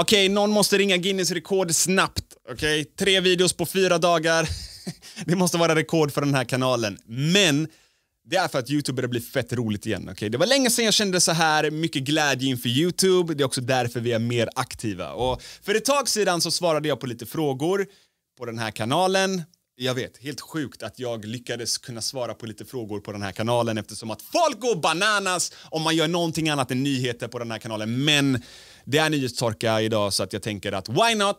Okej, okay, någon måste ringa Guinness rekord snabbt. Okej, okay? tre videos på fyra dagar. det måste vara rekord för den här kanalen. Men det är för att Youtube börjar bli fett roligt igen. Okay? Det var länge sedan jag kände så här, mycket glädje inför Youtube. Det är också därför vi är mer aktiva. Och för ett tag sedan så svarade jag på lite frågor på den här kanalen jag vet, helt sjukt att jag lyckades kunna svara på lite frågor på den här kanalen eftersom att folk går bananas om man gör någonting annat än nyheter på den här kanalen. Men det är nyhetstorka idag så att jag tänker att why not?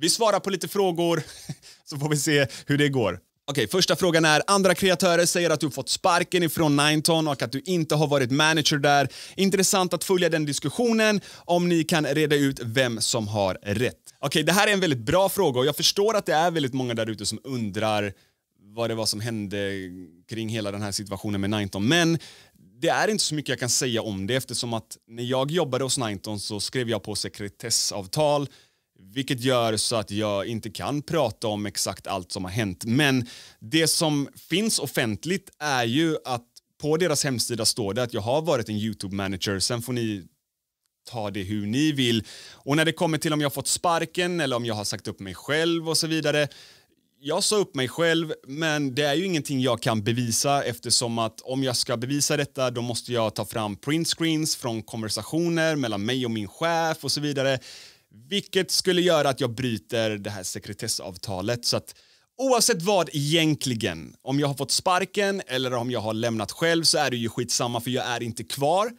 Vi svarar på lite frågor så får vi se hur det går. Okej, första frågan är, andra kreatörer säger att du fått sparken ifrån 9ton och att du inte har varit manager där. Intressant att följa den diskussionen om ni kan reda ut vem som har rätt. Okej, det här är en väldigt bra fråga och jag förstår att det är väldigt många där ute som undrar vad det var som hände kring hela den här situationen med 9ton. Men det är inte så mycket jag kan säga om det eftersom att när jag jobbade hos 9ton så skrev jag på sekretessavtal vilket gör så att jag inte kan prata om exakt allt som har hänt. Men det som finns offentligt är ju att på deras hemsida står det att jag har varit en YouTube manager. Sen får ni ta det hur ni vill. Och när det kommer till om jag har fått sparken eller om jag har sagt upp mig själv och så vidare. Jag sa upp mig själv, men det är ju ingenting jag kan bevisa eftersom att om jag ska bevisa detta då måste jag ta fram printscreens från konversationer mellan mig och min chef och så vidare. Vilket skulle göra att jag bryter det här sekretessavtalet. Så att oavsett vad egentligen, om jag har fått sparken eller om jag har lämnat själv så är det ju skitsamma för jag är inte kvar.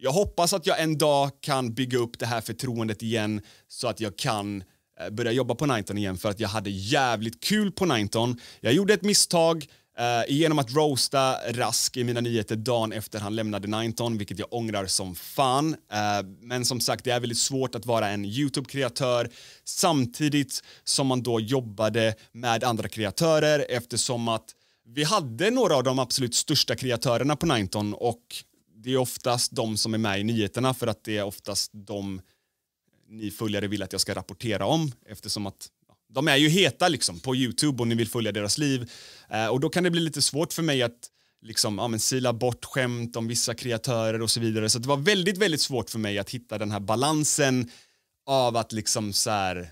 Jag hoppas att jag en dag kan bygga upp det här förtroendet igen så att jag kan eh, börja jobba på Nineton igen för att jag hade jävligt kul på Nineton. Jag gjorde ett misstag, Eh, genom att roasta Rask i mina nyheter dagen efter han lämnade 19, vilket jag ångrar som fan. Uh, men som sagt, det är väldigt svårt att vara en Youtube-kreatör samtidigt som man då jobbade med andra kreatörer eftersom att vi hade några av de absolut största kreatörerna på 19 och det är oftast de som är med i nyheterna för att det är oftast de ni följare vill att jag ska rapportera om eftersom att de är ju heta liksom på Youtube och ni vill följa deras liv. Eh, och då kan det bli lite svårt för mig att liksom, ja, men sila bort skämt om vissa kreatörer och så vidare. Så det var väldigt, väldigt svårt för mig att hitta den här balansen av att liksom så här,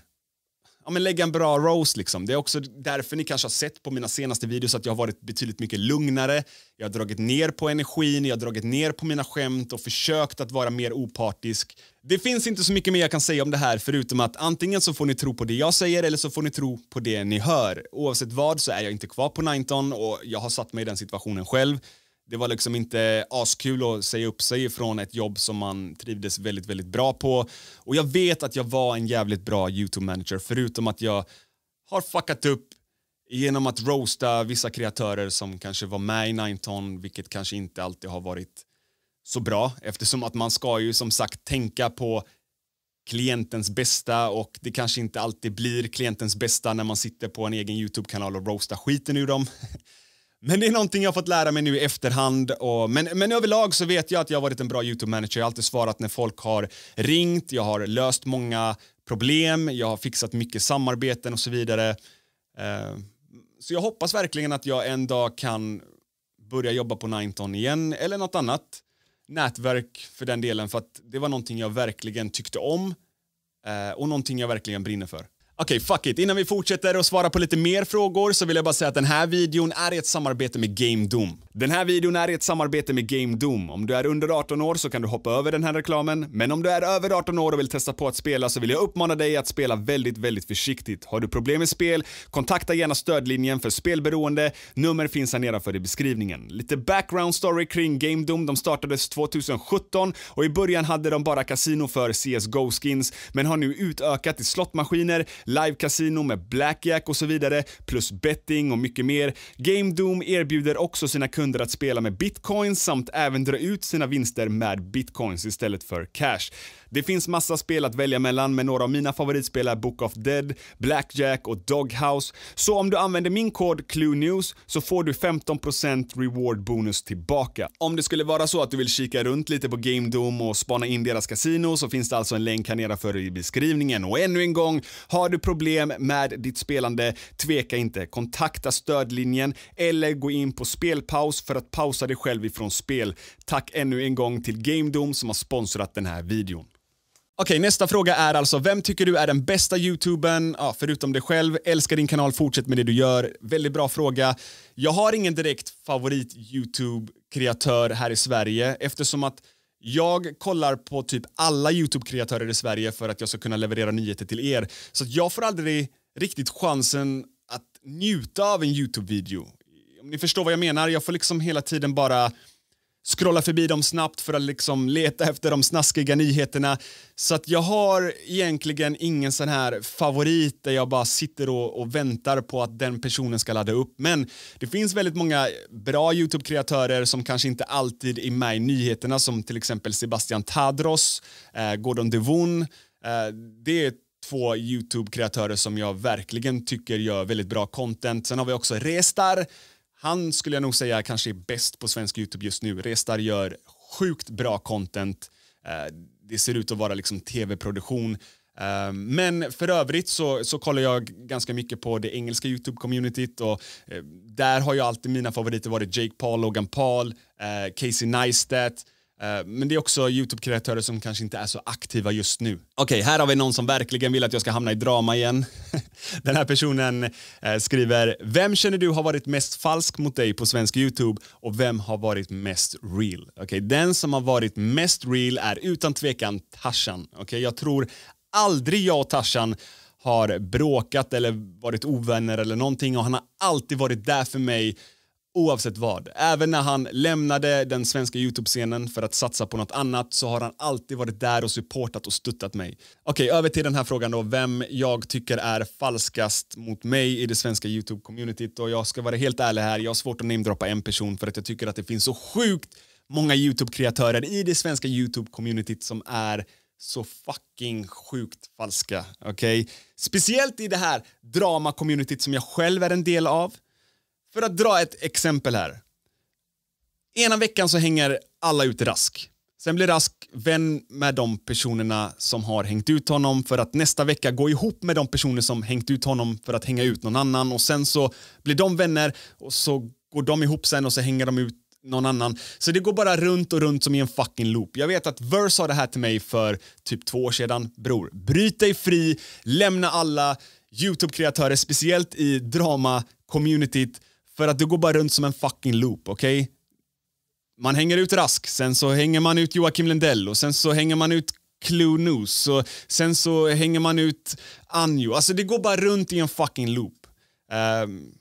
ja, men lägga en bra roast. Liksom. Det är också därför ni kanske har sett på mina senaste videos att jag har varit betydligt mycket lugnare. Jag har dragit ner på energin, jag har dragit ner på mina skämt och försökt att vara mer opartisk. Det finns inte så mycket mer jag kan säga om det här förutom att antingen så får ni tro på det jag säger eller så får ni tro på det ni hör. Oavsett vad så är jag inte kvar på 19 och jag har satt mig i den situationen själv det var liksom inte askul att säga upp sig från ett jobb som man trivdes väldigt, väldigt bra på. Och jag vet att jag var en jävligt bra YouTube-manager förutom att jag har fuckat upp genom att roasta vissa kreatörer som kanske var med i 9ton vilket kanske inte alltid har varit så bra eftersom att man ska ju som sagt tänka på klientens bästa och det kanske inte alltid blir klientens bästa när man sitter på en egen YouTube-kanal och roastar skiten ur dem. Men det är någonting jag fått lära mig nu i efterhand. Och, men, men överlag så vet jag att jag har varit en bra YouTube-manager. Jag har alltid svarat när folk har ringt, jag har löst många problem, jag har fixat mycket samarbeten och så vidare. Eh, så jag hoppas verkligen att jag en dag kan börja jobba på 19 igen eller något annat nätverk för den delen för att det var någonting jag verkligen tyckte om eh, och någonting jag verkligen brinner för. Okej, okay, fuck it. Innan vi fortsätter och svara på lite mer frågor så vill jag bara säga att den här videon är i ett samarbete med Game Doom. Den här videon är i ett samarbete med Game Doom. Om du är under 18 år så kan du hoppa över den här reklamen. Men om du är över 18 år och vill testa på att spela så vill jag uppmana dig att spela väldigt, väldigt försiktigt. Har du problem med spel, kontakta gärna stödlinjen för spelberoende. Nummer finns här nedanför i beskrivningen. Lite background story kring Game Doom. De startades 2017 och i början hade de bara kasino för CSGO-skins men har nu utökat till slottmaskiner, live med blackjack och så vidare, plus betting och mycket mer. GameDoom erbjuder också sina kunder att spela med bitcoins samt även dra ut sina vinster med bitcoins istället för cash. Det finns massa spel att välja mellan, men några av mina favoritspel är Book of Dead, Blackjack och Doghouse. Så om du använder min kod CLUNEWS så får du 15% reward bonus tillbaka. Om det skulle vara så att du vill kika runt lite på GameDome och spana in deras kasino så finns det alltså en länk här nedanför i beskrivningen. Och ännu en gång, har du problem med ditt spelande, tveka inte. Kontakta stödlinjen eller gå in på spelpaus för att pausa dig själv ifrån spel. Tack ännu en gång till GameDome som har sponsrat den här videon. Okej, nästa fråga är alltså, vem tycker du är den bästa youtubern, ja, förutom dig själv? Älskar din kanal, fortsätt med det du gör. Väldigt bra fråga. Jag har ingen direkt favorit YouTube-kreatör här i Sverige eftersom att jag kollar på typ alla YouTube-kreatörer i Sverige för att jag ska kunna leverera nyheter till er. Så jag får aldrig riktigt chansen att njuta av en YouTube-video. Om ni förstår vad jag menar, jag får liksom hela tiden bara scrolla förbi dem snabbt för att liksom leta efter de snaskiga nyheterna. Så att jag har egentligen ingen sån här favorit där jag bara sitter och, och väntar på att den personen ska ladda upp. Men det finns väldigt många bra YouTube-kreatörer som kanske inte alltid är med i nyheterna som till exempel Sebastian Tadros, eh, Gordon Devon. Eh, det är två YouTube-kreatörer som jag verkligen tycker gör väldigt bra content. Sen har vi också Restar han skulle jag nog säga kanske är bäst på svensk Youtube just nu. Restar gör sjukt bra content. Eh, det ser ut att vara liksom tv-produktion. Eh, men för övrigt så, så kollar jag ganska mycket på det engelska Youtube-communityt och eh, där har ju alltid mina favoriter varit Jake Paul, Logan Paul, Casey Neistat, Eh, men det är också YouTube-kreatörer som kanske inte är så aktiva just nu. Okej, okay, här har vi någon som verkligen vill att jag ska hamna i drama igen. Den här personen eh, skriver “Vem känner du har varit mest falsk mot dig på svensk YouTube och vem har varit mest real?” Okej, okay, den som har varit mest real är utan tvekan Tarzan. Okej, okay, jag tror aldrig jag och Tarzan har bråkat eller varit ovänner eller någonting och han har alltid varit där för mig oavsett vad. Även när han lämnade den svenska Youtube-scenen för att satsa på något annat så har han alltid varit där och supportat och stöttat mig. Okej, okay, över till den här frågan då, vem jag tycker är falskast mot mig i det svenska Youtube-communityt och jag ska vara helt ärlig här, jag har svårt att namedroppa en person för att jag tycker att det finns så sjukt många Youtube-kreatörer i det svenska Youtube-communityt som är så fucking sjukt falska. Okej? Okay? Speciellt i det här drama-communityt som jag själv är en del av. För att dra ett exempel här. Ena veckan så hänger alla ut Rask. Sen blir Rask vän med de personerna som har hängt ut honom för att nästa vecka gå ihop med de personer som hängt ut honom för att hänga ut någon annan och sen så blir de vänner och så går de ihop sen och så hänger de ut någon annan. Så det går bara runt och runt som i en fucking loop. Jag vet att Verse sa det här till mig för typ två år sedan. Bror, bryt dig fri, lämna alla YouTube-kreatörer, speciellt i drama-communityt för att det går bara runt som en fucking loop, okej? Okay? Man hänger ut Rask, sen så hänger man ut Joakim Lindell och sen så hänger man ut Clue News och sen så hänger man ut Anjo. Alltså det går bara runt i en fucking loop. Um,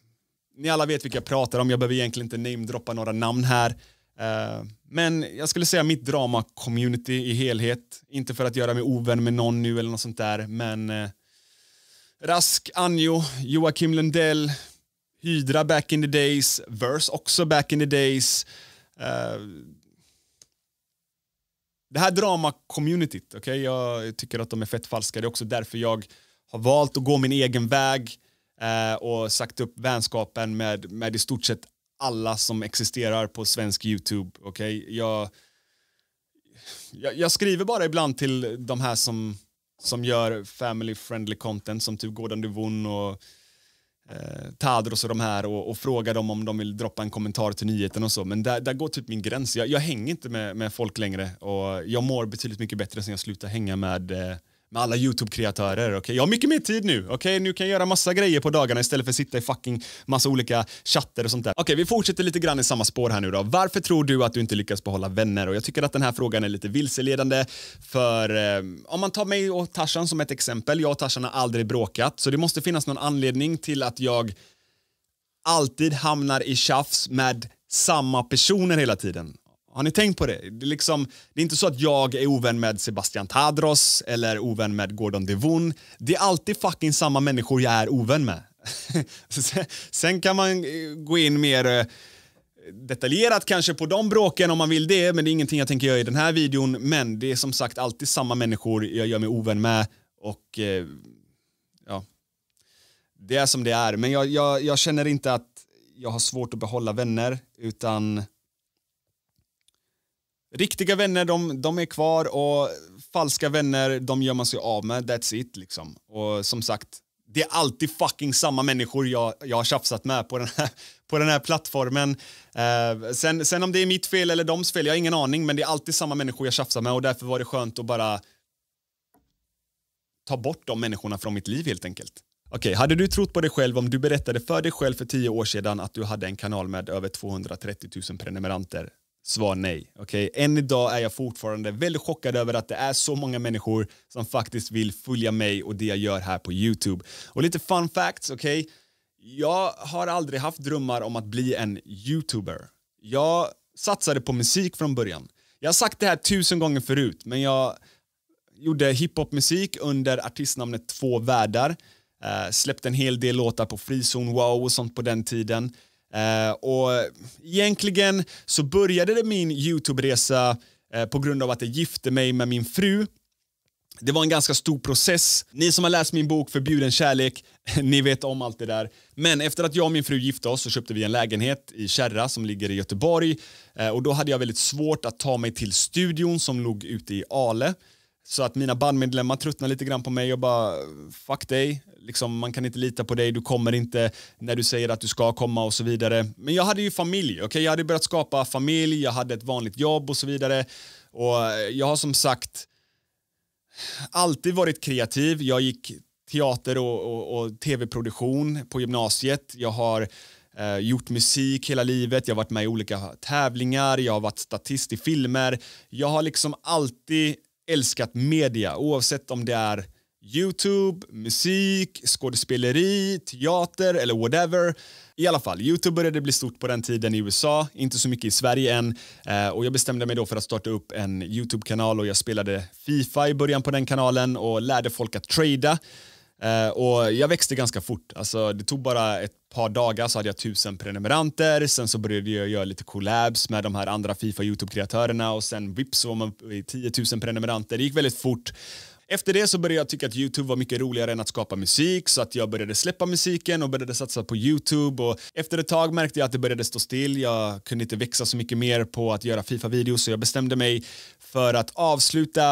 ni alla vet vilka jag pratar om, jag behöver egentligen inte namedroppa några namn här. Uh, men jag skulle säga mitt drama-community i helhet. Inte för att göra mig ovän med någon nu eller något sånt där, men uh, Rask, Anjo, Joakim Lundell, Hydra back in the days, Verse också back in the days. Uh, det här drama-communityt, okay? jag tycker att de är fett falska. Det är också därför jag har valt att gå min egen väg uh, och sagt upp vänskapen med, med i stort sett alla som existerar på svensk Youtube. Okay? Jag, jag, jag skriver bara ibland till de här som, som gör family friendly content som typ Gordon Devon och Eh, Tadros och de här och, och fråga dem om de vill droppa en kommentar till nyheten och så. Men där, där går typ min gräns. Jag, jag hänger inte med, med folk längre och jag mår betydligt mycket bättre sen jag slutade hänga med eh, med alla YouTube-kreatörer. Okay? Jag har mycket mer tid nu. Okay? Nu kan jag göra massa grejer på dagarna istället för att sitta i fucking massa olika chatter och sånt där. Okej, okay, vi fortsätter lite grann i samma spår här nu då. Varför tror du att du inte lyckas behålla vänner? Och jag tycker att den här frågan är lite vilseledande för eh, om man tar mig och Tarzan som ett exempel. Jag och Tarzan har aldrig bråkat så det måste finnas någon anledning till att jag alltid hamnar i tjafs med samma personer hela tiden. Har ni tänkt på det? Det är, liksom, det är inte så att jag är ovän med Sebastian Tadros eller ovän med Gordon Devon. Det är alltid fucking samma människor jag är ovän med. Sen kan man eh, gå in mer eh, detaljerat kanske på de bråken om man vill det, men det är ingenting jag tänker göra i den här videon. Men det är som sagt alltid samma människor jag gör mig ovän med och eh, ja, det är som det är. Men jag, jag, jag känner inte att jag har svårt att behålla vänner utan Riktiga vänner de, de är kvar och falska vänner de gör man sig av med. That's it liksom. Och som sagt, det är alltid fucking samma människor jag, jag har tjafsat med på den här, på den här plattformen. Eh, sen, sen om det är mitt fel eller doms fel, jag har ingen aning, men det är alltid samma människor jag tjafsar med och därför var det skönt att bara ta bort de människorna från mitt liv helt enkelt. Okej, okay, hade du trott på dig själv om du berättade för dig själv för tio år sedan att du hade en kanal med över 230 000 prenumeranter? Svar nej. Okay? Än idag är jag fortfarande väldigt chockad över att det är så många människor som faktiskt vill följa mig och det jag gör här på Youtube. Och lite fun facts, okej? Okay? Jag har aldrig haft drömmar om att bli en youtuber. Jag satsade på musik från början. Jag har sagt det här tusen gånger förut, men jag gjorde hiphopmusik under artistnamnet Två världar. Eh, släppte en hel del låtar på Frizon Wow och sånt på den tiden. Eh, och egentligen så började det min Youtube-resa eh, på grund av att jag gifte mig med min fru. Det var en ganska stor process. Ni som har läst min bok Förbjuden kärlek, ni vet om allt det där. Men efter att jag och min fru gifte oss så köpte vi en lägenhet i Kärra som ligger i Göteborg. Eh, och då hade jag väldigt svårt att ta mig till studion som låg ute i Ale. Så att mina bandmedlemmar tröttnar lite grann på mig och bara fuck dig, liksom, man kan inte lita på dig, du kommer inte när du säger att du ska komma och så vidare. Men jag hade ju familj, okay? jag hade börjat skapa familj, jag hade ett vanligt jobb och så vidare. Och jag har som sagt alltid varit kreativ. Jag gick teater och, och, och tv-produktion på gymnasiet. Jag har eh, gjort musik hela livet, jag har varit med i olika tävlingar, jag har varit statist i filmer. Jag har liksom alltid älskat media oavsett om det är Youtube, musik, skådespeleri, teater eller whatever. I alla fall, Youtube började bli stort på den tiden i USA, inte så mycket i Sverige än. Eh, och jag bestämde mig då för att starta upp en Youtube-kanal och jag spelade Fifa i början på den kanalen och lärde folk att trada. Eh, och jag växte ganska fort. Alltså, det tog bara ett par dagar så hade jag tusen prenumeranter. Sen så började jag göra lite collabs med de här andra Fifa Youtube-kreatörerna och sen vips så var man i 10 000 prenumeranter. Det gick väldigt fort. Efter det så började jag tycka att Youtube var mycket roligare än att skapa musik så att jag började släppa musiken och började satsa på Youtube och efter ett tag märkte jag att det började stå still. Jag kunde inte växa så mycket mer på att göra Fifa-videos så jag bestämde mig för att avsluta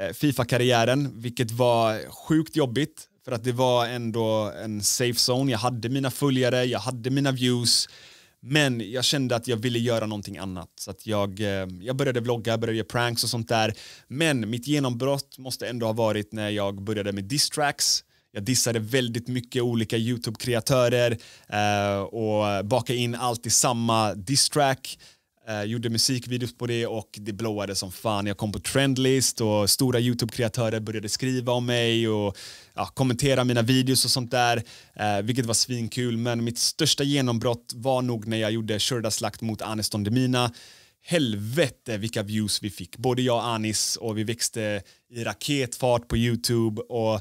eh, Fifa-karriären, vilket var sjukt jobbigt för att det var ändå en safe zone, jag hade mina följare, jag hade mina views. Men jag kände att jag ville göra någonting annat. Så att jag, eh, jag började vlogga, började göra pranks och sånt där. Men mitt genombrott måste ändå ha varit när jag började med distracks. Jag dissade väldigt mycket olika YouTube-kreatörer eh, och bakade in allt i samma distrack. Eh, gjorde musikvideos på det och det blåade som fan. Jag kom på trendlist och stora YouTube-kreatörer började skriva om mig och ja, kommentera mina videos och sånt där, eh, vilket var svinkul. Men mitt största genombrott var nog när jag gjorde Shurda-slakt mot Aniston Demina. Helvete vilka views vi fick, både jag och Anis och vi växte i raketfart på YouTube och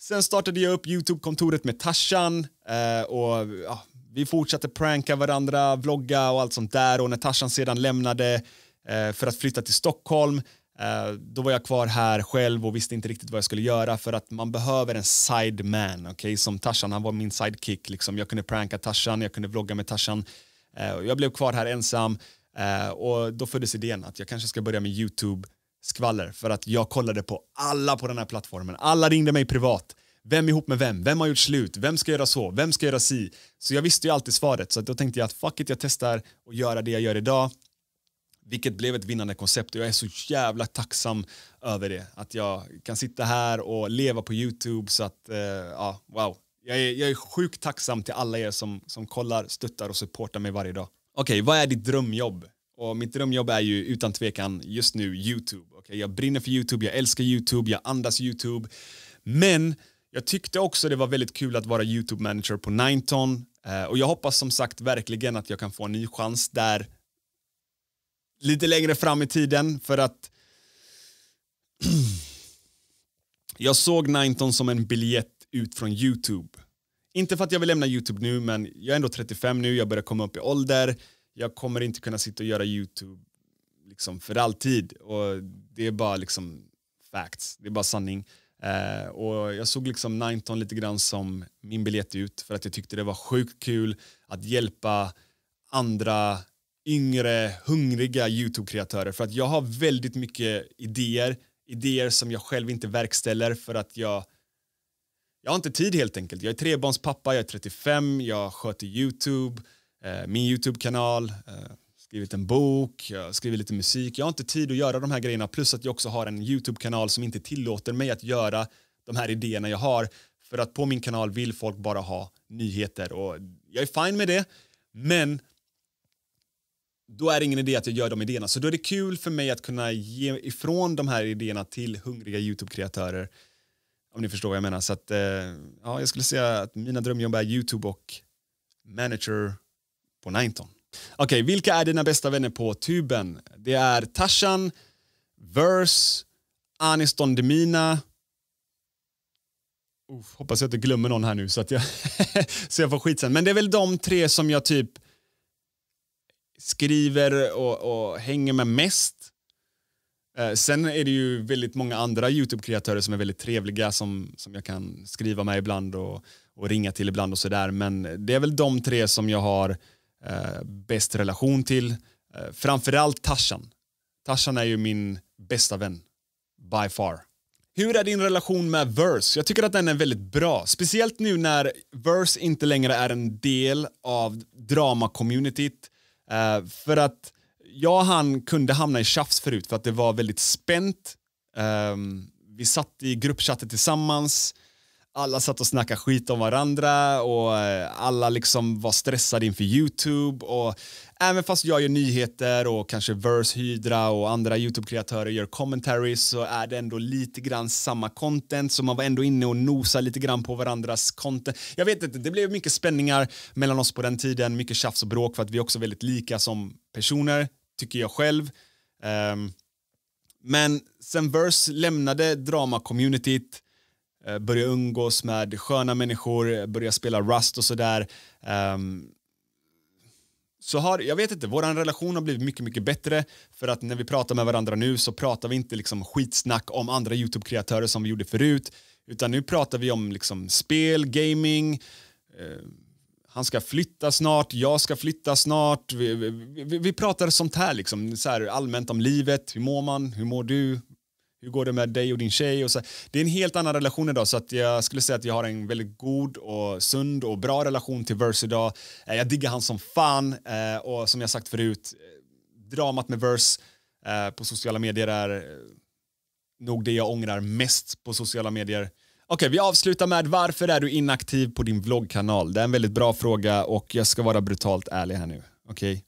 Sen startade jag upp Youtube-kontoret med Tarzan eh, och ja, vi fortsatte pranka varandra, vlogga och allt sånt där och när Tarzan sedan lämnade eh, för att flytta till Stockholm eh, då var jag kvar här själv och visste inte riktigt vad jag skulle göra för att man behöver en sideman, okej, okay? som Tarzan, han var min sidekick liksom. Jag kunde pranka Tarzan, jag kunde vlogga med Tarzan. Eh, jag blev kvar här ensam eh, och då föddes idén att jag kanske ska börja med YouTube skvaller för att jag kollade på alla på den här plattformen. Alla ringde mig privat. Vem ihop med vem? Vem har gjort slut? Vem ska göra så? Vem ska göra si? Så jag visste ju alltid svaret så då tänkte jag att fuck it, jag testar och göra det jag gör idag. Vilket blev ett vinnande koncept och jag är så jävla tacksam över det. Att jag kan sitta här och leva på Youtube så att, eh, ja, wow. Jag är, jag är sjukt tacksam till alla er som, som kollar, stöttar och supportar mig varje dag. Okej, okay, vad är ditt drömjobb? Och mitt drömjobb är ju utan tvekan just nu Youtube. Okay, jag brinner för Youtube, jag älskar Youtube, jag andas Youtube. Men jag tyckte också det var väldigt kul att vara YouTube manager på 19 eh, och jag hoppas som sagt verkligen att jag kan få en ny chans där lite längre fram i tiden för att jag såg 19 som en biljett ut från YouTube. Inte för att jag vill lämna YouTube nu, men jag är ändå 35 nu, jag börjar komma upp i ålder. Jag kommer inte kunna sitta och göra YouTube liksom för alltid. Och det är bara liksom facts, det är bara sanning. Eh, och jag såg liksom 19 lite grann som min biljett ut för att jag tyckte det var sjukt kul att hjälpa andra yngre, hungriga YouTube-kreatörer. För att jag har väldigt mycket idéer, idéer som jag själv inte verkställer för att jag jag har inte tid helt enkelt. Jag är trebarnspappa, jag är 35, jag sköter YouTube, eh, min YouTube-kanal. Eh, skrivit en bok, jag skriver lite musik. Jag har inte tid att göra de här grejerna plus att jag också har en YouTube-kanal som inte tillåter mig att göra de här idéerna jag har. För att på min kanal vill folk bara ha nyheter och jag är fine med det. Men då är det ingen idé att jag gör de idéerna. Så då är det kul för mig att kunna ge ifrån de här idéerna till hungriga YouTube-kreatörer. Om ni förstår vad jag menar. Så att, eh, ja, jag skulle säga att mina drömjobb är YouTube och manager på 19. Okej, okay, vilka är dina bästa vänner på tuben? Det är Tarzan, Verse, Aniston Demina. Oh, hoppas jag inte glömmer någon här nu så att jag, så jag får skit sen. Men det är väl de tre som jag typ skriver och, och hänger med mest. Eh, sen är det ju väldigt många andra Youtube-kreatörer som är väldigt trevliga som, som jag kan skriva med ibland och, och ringa till ibland och sådär. Men det är väl de tre som jag har Eh, bäst relation till. Eh, framförallt Tarzan. Tarzan är ju min bästa vän. By far. Hur är din relation med Verse? Jag tycker att den är väldigt bra. Speciellt nu när Verse inte längre är en del av dramacommunityt. Eh, för att jag och han kunde hamna i tjafs förut för att det var väldigt spänt. Um, vi satt i gruppchatten tillsammans alla satt och snackade skit om varandra och eh, alla liksom var stressade inför YouTube. Och även fast jag gör nyheter och kanske Verse, Hydra och andra YouTube-kreatörer gör commentaries så är det ändå lite grann samma content så man var ändå inne och nosade lite grann på varandras content. Jag vet inte, det blev mycket spänningar mellan oss på den tiden, mycket tjafs och bråk för att vi är också väldigt lika som personer, tycker jag själv. Um, men sen Verse lämnade drama-communityt Eh, börja umgås med sköna människor, eh, börja spela Rust och sådär. Um, så har, jag vet inte, vår relation har blivit mycket, mycket bättre för att när vi pratar med varandra nu så pratar vi inte liksom skitsnack om andra YouTube-kreatörer som vi gjorde förut, utan nu pratar vi om liksom spel, gaming, uh, han ska flytta snart, jag ska flytta snart. Vi, vi, vi pratar sånt här, liksom, så här allmänt om livet. Hur mår man? Hur mår du? hur går det med dig och din tjej? Och så, det är en helt annan relation idag så att jag skulle säga att jag har en väldigt god och sund och bra relation till Verse idag. Eh, jag diggar han som fan eh, och som jag sagt förut, eh, dramat med Verse på sociala medier är nog det jag ångrar mest på sociala medier. Okej, vi avslutar med varför är du inaktiv på din vloggkanal? Det är en väldigt bra fråga och jag ska vara brutalt ärlig här nu. Okej?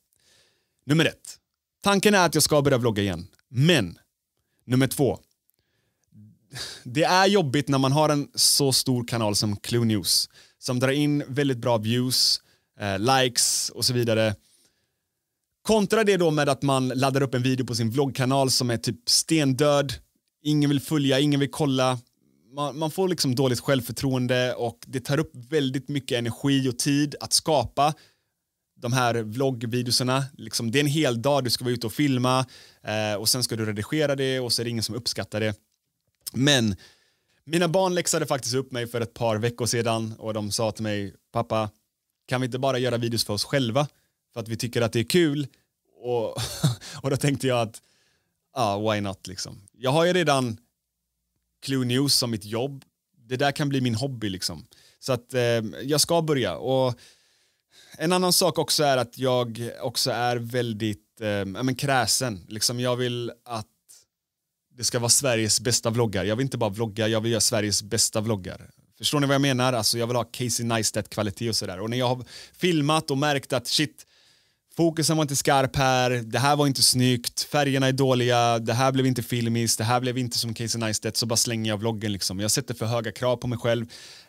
Nummer ett. Tanken är att jag ska börja vlogga igen, men Nummer två. Det är jobbigt när man har en så stor kanal som Clue News som drar in väldigt bra views, eh, likes och så vidare. Kontra det då med att man laddar upp en video på sin vloggkanal som är typ stendöd, ingen vill följa, ingen vill kolla. Man, man, får liksom dåligt självförtroende och det tar upp väldigt mycket energi och tid att skapa de här vloggvideorna, liksom, det är en hel dag du ska vara ute och filma eh, och sen ska du redigera det och så är det ingen som uppskattar det. Men mina barn läxade faktiskt upp mig för ett par veckor sedan och de sa till mig, pappa, kan vi inte bara göra videos för oss själva för att vi tycker att det är kul? Och, och då tänkte jag att, ja, ah, why not liksom. Jag har ju redan Clue News som mitt jobb. Det där kan bli min hobby liksom. Så att eh, jag ska börja och en annan sak också är att jag också är väldigt eh, men kräsen. Liksom jag vill att det ska vara Sveriges bästa vloggar. Jag vill inte bara vlogga, jag vill göra Sveriges bästa vloggar. Förstår ni vad jag menar? Alltså jag vill ha Casey Neistat-kvalitet och sådär. Och när jag har filmat och märkt att shit, fokusen var inte skarp här, det här var inte snyggt, färgerna är dåliga, det här blev inte filmiskt, det här blev inte som Casey Neistat, så bara slänger jag vloggen liksom. Jag sätter för höga krav på mig själv.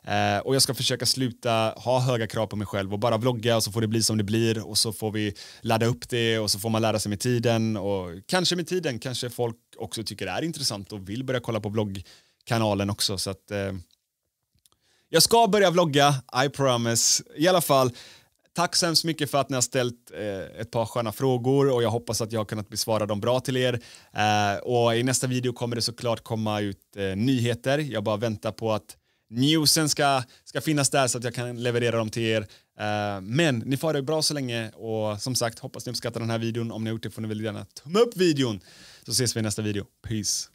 Eh, och jag ska försöka sluta ha höga krav på mig själv och bara vlogga och så får det bli som det blir och så får vi ladda upp det och så får man lära sig med tiden och kanske med tiden kanske folk också tycker det är intressant och vill börja kolla på vloggkanalen också så att eh, jag ska börja vlogga, I promise. I alla fall, tack så hemskt mycket för att ni har ställt eh, ett par sköna frågor och jag hoppas att jag har kunnat besvara dem bra till er. Eh, och i nästa video kommer det såklart komma ut eh, nyheter. Jag bara väntar på att newsen ska, ska finnas där så att jag kan leverera dem till er. Uh, men ni får ha det bra så länge och som sagt hoppas ni uppskattar den här videon. Om ni har gjort det får ni väl gärna tumma upp videon så ses vi i nästa video. Peace!